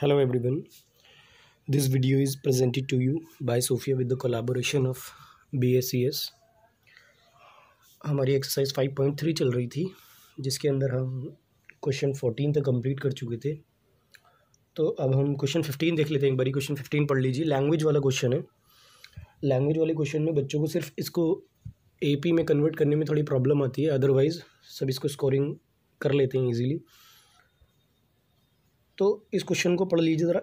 hello everyone this video is presented to you by Sophia with the collaboration of BACS e हमारी exercise 5.3 चल रही थी जिसके अंदर हम क्वेश्चन 14 तक कंप्लीट कर चुके थे तो अब हम क्वेश्चन 15 देख लेते हैं एक बारी क्वेश्चन 15 पढ़ लीजिए लैंग्वेज वाला क्वेश्चन है लैंग्वेज वाले क्वेश्चन में बच्चों को सिर्फ इसको एपी में कन्वर्ट करने में थोड़ी प्रॉब्लम आती है अदरवाइज़ सब इसको स्कोरिंग कर लेते हैं ईजिली तो इस क्वेश्चन को पढ़ लीजिए ज़रा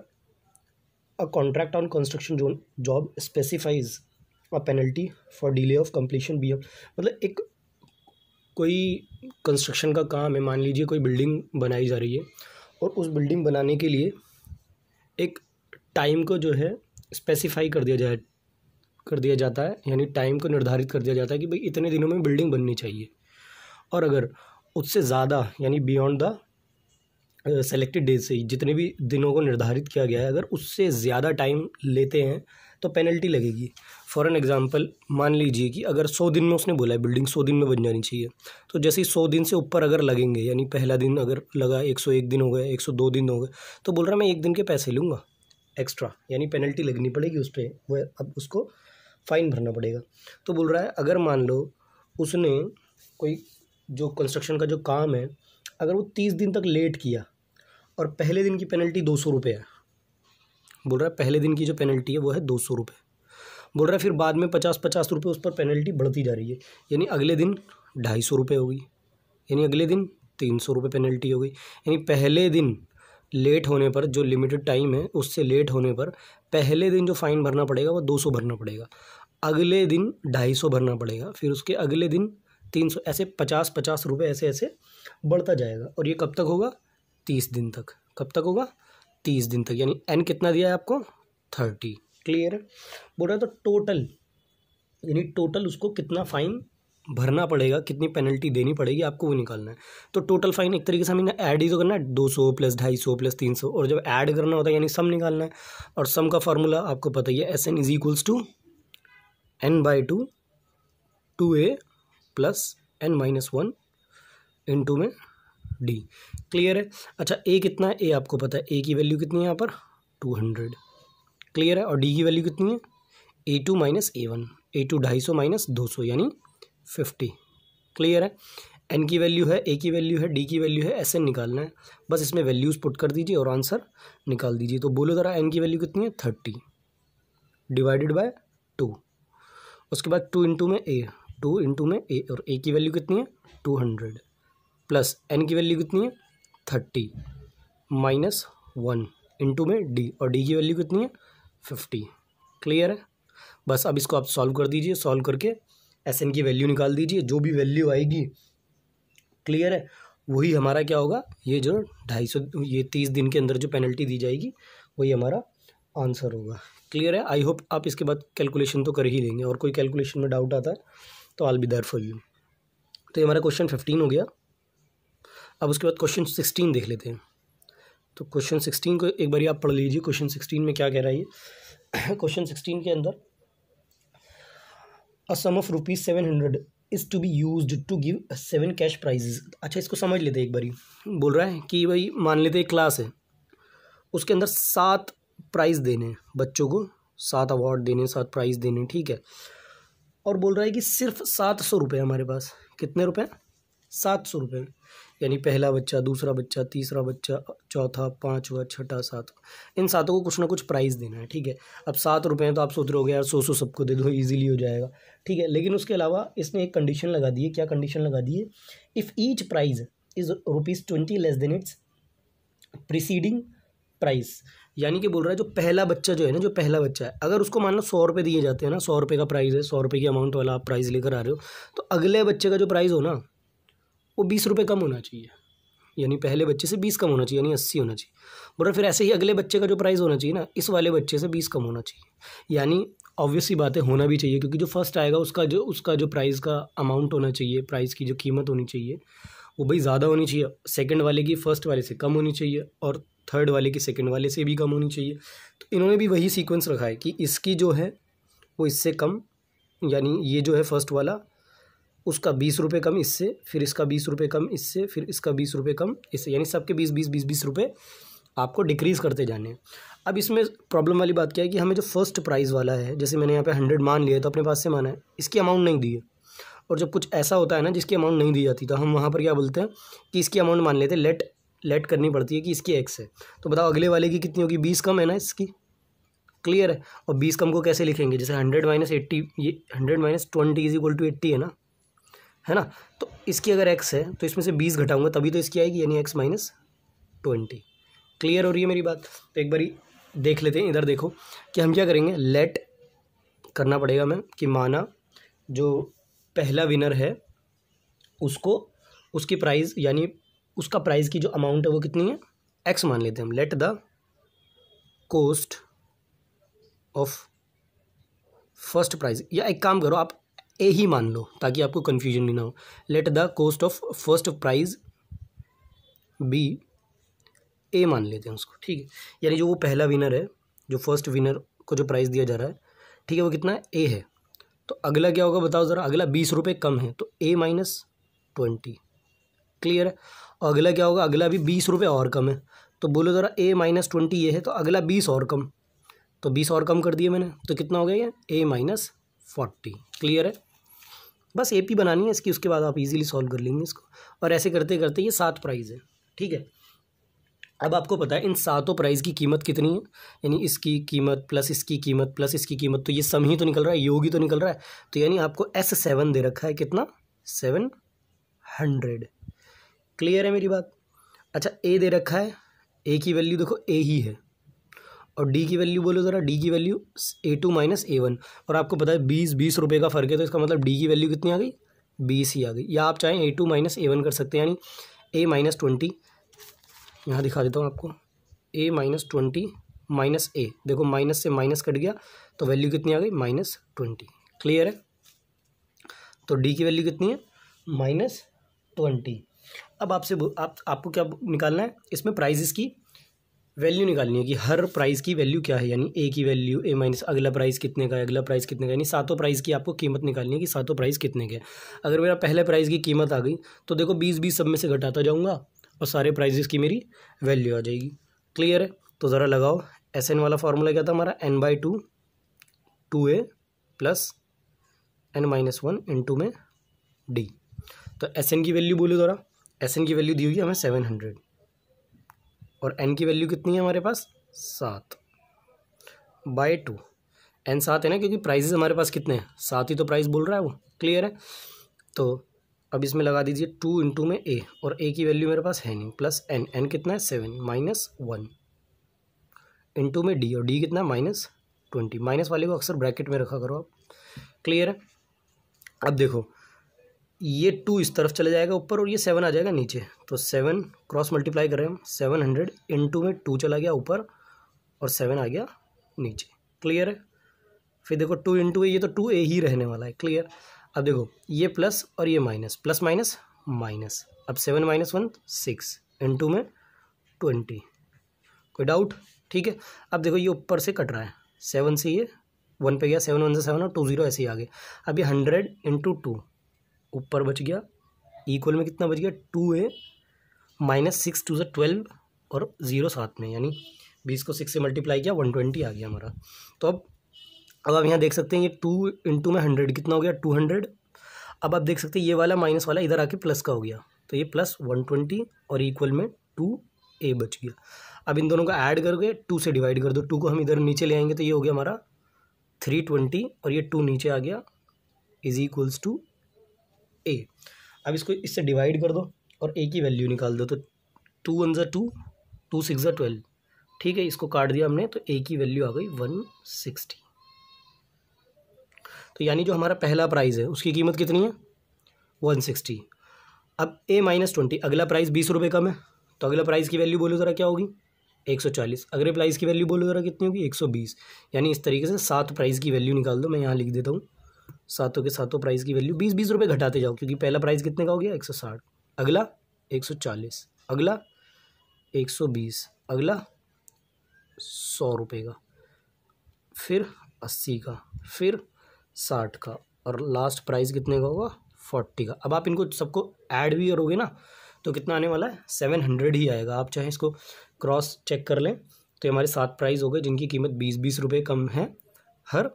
a contract on construction zone job specifies a penalty for delay of completion be मतलब एक कोई कंस्ट्रक्शन का काम है मान लीजिए कोई बिल्डिंग बनाई जा रही है और उस बिल्डिंग बनाने के लिए एक टाइम को जो है स्पेसिफाई कर दिया जाए कर दिया जाता है यानी टाइम को निर्धारित कर दिया जाता है कि भाई इतने दिनों में बिल्डिंग बननी चाहिए और अगर उससे ज़्यादा यानी बियॉन्ड द सेलेक्टेड डेज से जितने भी दिनों को निर्धारित किया गया है अगर उससे ज़्यादा टाइम लेते हैं तो पेनल्टी लगेगी फॉर एन एग्ज़ाम्पल मान लीजिए कि अगर सौ दिन में उसने बोला है बिल्डिंग सौ दिन में बन जानी चाहिए तो जैसे ही सौ दिन से ऊपर अगर लगेंगे यानी पहला दिन अगर लगा एक सौ एक दिन हो गया एक सौ दो दिन हो गए तो बोल रहा मैं एक दिन के पैसे लूँगा एक्स्ट्रा यानी पेनल्टी लगनी पड़ेगी उस पर वह अब उसको फ़ाइन भरना पड़ेगा तो बोल रहा है अगर मान लो उसने कोई जो कंस्ट्रक्शन का जो काम है अगर वो तीस दिन तक लेट किया और पहले दिन की पेनल्टी दो सौ रुपये है बोल रहा है पहले दिन की जो पेनल्टी है वो है दो सौ रुपये बोल रहा है फिर बाद में पचास पचास रुपये उस पर पेनल्टी बढ़ती जा रही है यानी अगले दिन ढाई सौ रुपये होगी यानी अगले दिन तीन सौ रुपये पेनल्टी हो गई यानी पहले दिन लेट होने पर जो लिमिटेड टाइम है उससे लेट होने पर पहले दिन जो फ़ाइन भरना पड़ेगा वो दो सौ भरना पड़ेगा अगले दिन ढाई सौ भरना पड़ेगा फिर उसके अगले दिन तीन सौ ऐसे पचास पचास रुपये ऐसे ऐसे बढ़ता जाएगा और ये कब तक होगा तीस दिन तक कब तक होगा तीस दिन तक यानी एन कितना दिया है आपको थर्टी क्लियर है बोल रहा तो टोटल यानी टोटल उसको कितना फ़ाइन भरना पड़ेगा कितनी पेनल्टी देनी पड़ेगी आपको वो निकालना है तो टोटल फाइन एक तरीके से हमें ऐड ही तो करना है दो सौ प्लस ढाई सौ प्लस तीन सौ और जब ऐड करना होता है यानी सम निकालना है और सम का फार्मूला आपको पता ही है S N is equals to N by two two A plus N minus one into में डी क्लियर है अच्छा ए कितना है ए आपको पता है ए की वैल्यू कितनी है यहाँ पर टू हंड्रेड क्लियर है और डी की वैल्यू कितनी है A two minus A one A two ढाई सौ माइनस दो सौ यानी फिफ्टी क्लियर है एन की वैल्यू है ए की वैल्यू है डी की वैल्यू है ऐसे निकालना है बस इसमें वैल्यूज़ पुट कर दीजिए और आंसर निकाल दीजिए तो बोलो ज़रा एन की वैल्यू कितनी है थर्टी डिवाइडेड बाय टू उसके बाद टू इंटू में ए टू इंटू में ए और ए की वैल्यू कितनी है टू हंड्रेड प्लस एन की वैल्यू कितनी है थर्टी माइनस वन इंटू में डी और डी की वैल्यू कितनी है फिफ्टी क्लियर है बस अब इसको आप सॉल्व कर दीजिए सॉल्व करके एस एन की वैल्यू निकाल दीजिए जो भी वैल्यू आएगी क्लियर है वही हमारा क्या होगा ये जो ढाई सौ ये तीस दिन के अंदर जो पेनल्टी दी जाएगी वही हमारा आंसर होगा क्लियर है आई होप आप इसके बाद कैलकुलेशन तो कर ही लेंगे और कोई कैलकुलेशन में डाउट आता है तो I'll be there for you तो ये हमारा क्वेश्चन फिफ्टीन हो गया अब उसके बाद क्वेश्चन सिक्सटीन देख लेते हैं तो क्वेश्चन सिक्सटीन को एक बार आप पढ़ लीजिए क्वेश्चन सिक्सटीन में क्या कह रहा है ये क्वेश्चन सिक्सटीन के अंदर a sum of rupees seven hundred is to be used to give seven cash prizes अच्छा इसको समझ लेते हैं एक बारी बोल रहा है कि भाई मान लेते एक क्लास है उसके अंदर सात प्राइज़ देने बच्चों को सात अवार्ड देने सात प्राइज़ देने ठीक है और बोल रहा है कि सिर्फ सात सौ रुपये हमारे पास कितने रुपये सात सौ रुपये यानी पहला बच्चा दूसरा बच्चा तीसरा बच्चा चौथा पाँचवा छठा सातवा इन सातों को कुछ ना कुछ प्राइज़ देना है ठीक है अब सात रुपये हैं तो आप सोच रहे हो यार सौ सौ सबको दे दो ईजिली हो जाएगा ठीक है लेकिन उसके अलावा इसने एक कंडीशन लगा दी है क्या कंडीशन लगा दी है if each prize is rupees twenty less than its preceding price यानी कि बोल रहा है जो पहला बच्चा जो है ना जो पहला बच्चा है अगर उसको मान लो सौ रुपये दिए जाते हैं ना सौ रुपये का प्राइज़ है सौ रुपये की अमाउंट वाला आप प्राइज़ लेकर आ रहे हो तो अगले बच्चे का जो प्राइज़ हो ना वो बीस रुपये कम होना चाहिए यानी पहले बच्चे से बीस कम होना चाहिए यानी अस्सी होना चाहिए बोला फिर ऐसे ही अगले बच्चे का जो प्राइस होना चाहिए ना इस वाले बच्चे से बीस कम होना चाहिए यानी ऑब्वियस बातें होना भी चाहिए क्योंकि जो फर्स्ट आएगा उसका जो उसका जो प्राइस का अमाउंट होना चाहिए प्राइस की जो कीमत होनी चाहिए वो भाई ज़्यादा होनी चाहिए सेकंड वाले की फ़र्स्ट वाले से कम होनी चाहिए और थर्ड वाले की सेकंड वाले से भी कम होनी चाहिए तो इन्होंने भी वही सीक्वेंस रखा है कि इसकी जो है वो इससे कम यानी ये जो है फर्स्ट वाला उसका बीस रुपये कम इससे फिर इसका बीस रुपये कम इससे फिर इसका बीस रुपये कम इससे यानी सबके बीस बीस बीस बीस रुपये आपको डिक्रीज़ करते जाने हैं अब इसमें प्रॉब्लम वाली बात क्या है कि हमें जो फर्स्ट प्राइज़ वाला है जैसे मैंने यहाँ पे हंड्रेड मान लिया तो अपने पास से माना है इसकी अमाउंट नहीं दी है और जब कुछ ऐसा होता है ना जिसकी अमाउंट नहीं दी जाती तो हम वहाँ पर क्या बोलते हैं कि इसकी अमाउंट मान लेते हैं लेट लेट करनी पड़ती है कि इसकी एक्स है तो बताओ अगले वाले की कितनी होगी बीस कम है ना इसकी क्लियर है और बीस कम को कैसे लिखेंगे जैसे हंड्रेड माइनस एट्टी ये hundred minus twenty is equal to eighty है ना है ना तो इसकी अगर एक्स है तो इसमें से बीस घटाऊंगा तभी तो इसकी आएगी यानी एक्स माइनस ट्वेंटी क्लियर हो रही है मेरी बात तो एक बारी देख लेते हैं इधर देखो कि हम क्या करेंगे लेट करना पड़ेगा हमें कि माना जो पहला विनर है उसको उसकी प्राइस यानी उसका प्राइस की जो अमाउंट है वो कितनी है एक्स मान लेते हैं हम let the cost of first prize या एक काम करो आप ए ही मान लो ताकि आपको कन्फ्यूजन भी ना हो let the cost of first prize be A मान लेते हैं उसको ठीक है यानी जो वो पहला विनर है जो फर्स्ट विनर को जो प्राइज़ दिया जा रहा है ठीक है वो कितना ए है तो अगला क्या होगा बताओ ज़रा अगला बीस रुपये कम है तो ए माइनस ट्वेंटी क्लियर है और अगला क्या होगा अगला भी बीस रुपये और कम है तो बोलो ज़रा ए माइनस ट्वेंटी ये है तो अगला बीस और कम तो बीस और कम कर दिए मैंने तो कितना हो गया ये ए माइनस फोर्टी क्लियर है बस ए पी बनानी है इसकी उसके बाद आप इजीली सॉल्व कर लेंगे इसको और ऐसे करते करते ये सात प्राइज़ है ठीक है अब आपको पता है इन सातों प्राइस की कीमत कितनी है यानी इसकी कीमत प्लस इसकी कीमत प्लस इसकी कीमत तो ये सम ही तो निकल रहा है योग ही तो निकल रहा है तो यानी आपको एस सेवन दे रखा है कितना सेवन हंड्रेड क्लियर है मेरी बात अच्छा ए दे रखा है ए की वैल्यू देखो ए ही है और डी की वैल्यू बोलो ज़रा डी की value A two minus A one और आपको पता है बीस बीस रुपये का फ़र्क है तो इसका मतलब डी की वैल्यू कितनी आ गई बीस ही आ गई या आप चाहें A two minus A one कर सकते हैं यानी ए माइनस ट्वेंटी यहाँ दिखा देता हूँ आपको A minus twenty minus A देखो माइनस से माइनस कट गया तो वैल्यू कितनी आ गई माइनस ट्वेंटी क्लियर है तो डी की वैल्यू कितनी है माइनस ट्वेंटी अब आपसे आप आपको क्या निकालना है इसमें प्राइजिस की वैल्यू निकालनी है कि हर प्राइस की वैल्यू क्या है यानी ए की वैल्यू ए माइनस अगला प्राइस कितने का है अगला प्राइस कितने का यानी सातों प्राइस की आपको कीमत निकालनी है कि सातों प्राइस कितने के अगर मेरा पहले प्राइस की कीमत आ गई तो देखो बीस बीस सब में से घटाता जाऊँगा और सारे प्राइजेस की मेरी वैल्यू आ जाएगी क्लियर है तो ज़रा लगाओ एस एन वाला फार्मूला क्या था हमारा N by two two A plus N minus one into में डी तो एस एन की वैल्यू बोलो ज़रा एस एन की वैल्यू दी हुई है हमें सेवन हंड्रेड और एन की वैल्यू कितनी है हमारे पास सात बाय टू एन सात है ना क्योंकि प्राइजेस हमारे पास कितने हैं सात ही तो प्राइस बोल रहा है वो क्लियर है तो अब इसमें लगा दीजिए टू इंटू में ए और ए की वैल्यू मेरे पास है नहीं प्लस एन एन कितना है सेवन माइनस वन इंटू में डी और डी कितना है माइनस ट्वेंटी माइनस वाले को अक्सर ब्रैकेट में रखा करो आप क्लियर है अब देखो ये टू इस तरफ चले जाएगा ऊपर और ये सेवन आ जाएगा नीचे तो सेवन क्रॉस मल्टीप्लाई कर हैं हम सेवन हंड्रेड इन टू में टू चला गया ऊपर और सेवन आ गया नीचे क्लियर है फिर देखो टू इंटू टू ये तो टू ए ही रहने वाला है क्लियर अब देखो ये प्लस और ये माइनस प्लस माइनस माइनस अब seven minus one six into में ट्वेंटी कोई डाउट ठीक है अब देखो ये ऊपर से कट रहा है सेवन से ये वन पे गया सेवन वन से सेवन और टू जीरो ऐसे ही आ गए अब ये हंड्रेड इंटू टू ऊपर बच गया इक्वल में कितना बच गया two A minus six two से ट्वेल्व और ज़ीरो साथ में यानी बीस को सिक्स से मल्टीप्लाई किया वन ट्वेंटी आ गया हमारा तो अब अब आप यहाँ देख सकते हैं ये टू इंटू में हंड्रेड कितना हो गया टू हंड्रेड अब आप देख सकते हैं ये वाला माइनस वाला इधर आके प्लस का हो गया तो ये प्लस वन ट्वेंटी और इक्वल में टू ए बच गया अब इन दोनों का ऐड करके टू से डिवाइड कर दो टू को हम इधर नीचे ले आएंगे तो ये हो गया हमारा थ्री ट्वेंटी और ये टू नीचे आ गया इज इक्वल्स टू ए अब इसको इससे डिवाइड कर दो और ए की वैल्यू निकाल दो तो टू वन ज़ा टू टू सिक्स ज़ा ट्वेल्व ठीक है इसको काट दिया हमने तो ए की वैल्यू आ गई वन सिक्सटी तो यानी जो हमारा पहला प्राइज़ है उसकी कीमत कितनी है वन सिक्सटी अब ए माइनस ट्वेंटी अगला प्राइस बीस रुपये कम है तो अगला प्राइस की वैल्यू बोलो ज़रा क्या होगी एक सौ चालीस अगले प्राइस की वैल्यू बोलो ज़रा कितनी होगी एक सौ बीस यानी इस तरीके से सात प्राइस की वैल्यू निकाल दो मैं यहाँ लिख देता हूँ सातों के सातों प्राइस की वैल्यू बीस बीस रुपये घटाते जाओ क्योंकि पहला प्राइस कितने का हो गया एक सौ साठ अगला एक सौ चालीस अगला एक सौ बीस अगला सौ रुपये का फिर अस्सी का फिर साठ का और लास्ट प्राइस कितने का होगा फोर्टी का अब आप इनको सबको ऐड भी करोगे ना तो कितना आने वाला है सेवन हंड्रेड ही आएगा आप चाहे इसको क्रॉस चेक कर लें तो हमारे सात प्राइस हो गए जिनकी कीमत बीस बीस रुपये कम है हर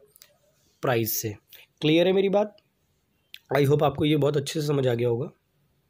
प्राइस से क्लियर है मेरी बात आई होप आपको ये बहुत अच्छे से समझ आ गया होगा